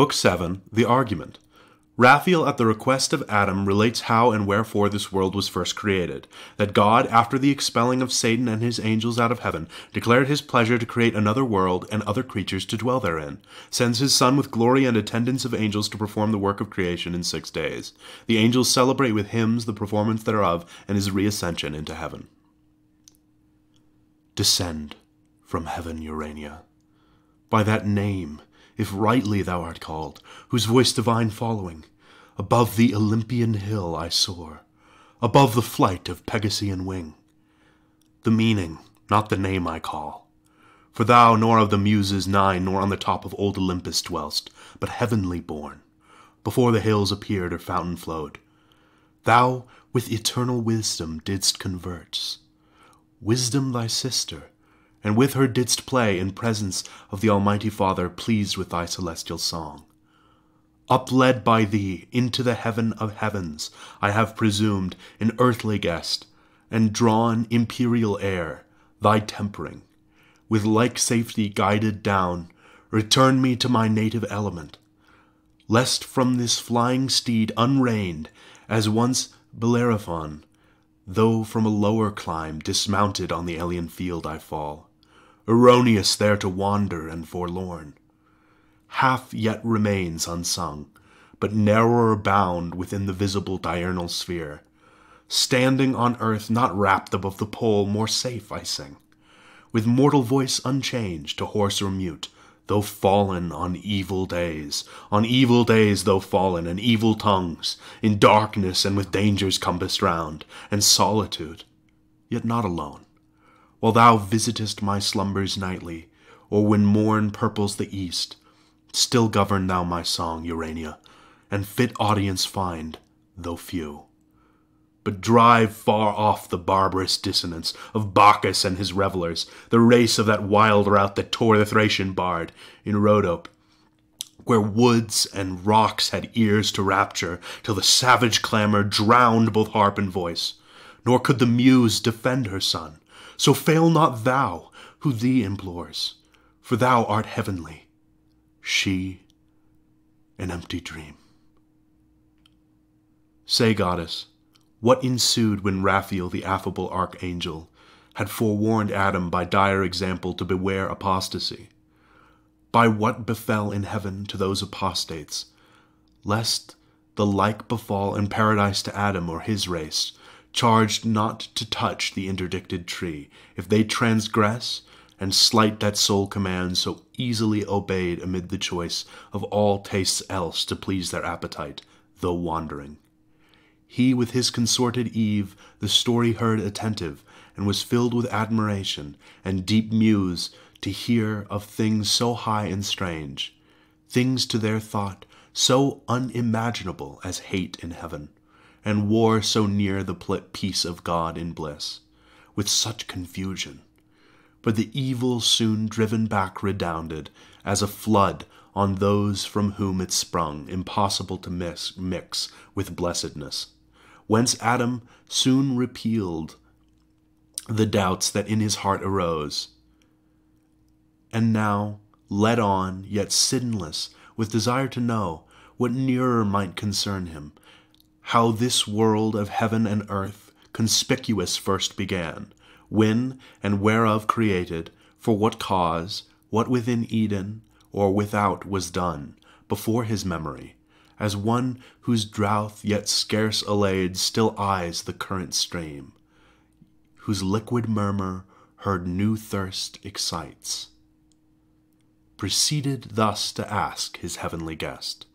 Book 7, The Argument. Raphael, at the request of Adam, relates how and wherefore this world was first created. That God, after the expelling of Satan and his angels out of heaven, declared his pleasure to create another world and other creatures to dwell therein, sends his Son with glory and attendance of angels to perform the work of creation in six days. The angels celebrate with hymns the performance thereof and his reascension into heaven. Descend from heaven, Urania. By that name, if rightly thou art called, whose voice divine following, above the Olympian hill I soar, above the flight of Pegasean wing. The meaning, not the name I call, for thou nor of the Muses nine, nor on the top of old Olympus dwell'st, but heavenly born, before the hills appeared or fountain flowed. Thou with eternal wisdom didst converse, wisdom thy sister, and with her didst play in presence of the Almighty Father, pleased with thy celestial song. Upled by thee into the heaven of heavens, I have presumed an earthly guest, and drawn imperial air, thy tempering, with like safety guided down, return me to my native element, lest from this flying steed unreined, as once Bellerophon, though from a lower clime dismounted on the alien field I fall erroneous there to wander and forlorn. Half yet remains unsung, but narrower bound within the visible diurnal sphere. Standing on earth, not rapt above the pole, more safe I sing, with mortal voice unchanged to hoarse or mute, though fallen on evil days, on evil days though fallen, and evil tongues, in darkness and with dangers compassed round, and solitude, yet not alone while thou visitest my slumbers nightly, or when morn purples the east, still govern thou my song, Urania, and fit audience find, though few. But drive far off the barbarous dissonance of Bacchus and his revellers, the race of that wild rout that tore the Thracian bard in Rhodope, where woods and rocks had ears to rapture, till the savage clamor drowned both harp and voice. Nor could the muse defend her son, so fail not thou who thee implores, for thou art heavenly, she an empty dream. Say, goddess, what ensued when Raphael, the affable archangel, had forewarned Adam by dire example to beware apostasy? By what befell in heaven to those apostates, lest the like befall in paradise to Adam or his race, charged not to touch the interdicted tree. If they transgress and slight that sole command so easily obeyed amid the choice of all tastes else to please their appetite, though wandering. He with his consorted Eve the story heard attentive, and was filled with admiration and deep muse to hear of things so high and strange, things to their thought so unimaginable as hate in heaven and war so near the peace of God in bliss, with such confusion. But the evil soon driven back redounded, as a flood on those from whom it sprung, impossible to mix, mix with blessedness. Whence Adam soon repealed the doubts that in his heart arose. And now, led on, yet sinless, with desire to know what nearer might concern him, how this world of heaven and earth conspicuous first began, when and whereof created, for what cause, what within Eden or without was done, before his memory, as one whose drouth yet scarce allayed still eyes the current stream, whose liquid murmur heard new thirst excites. Proceeded thus to ask his heavenly guest.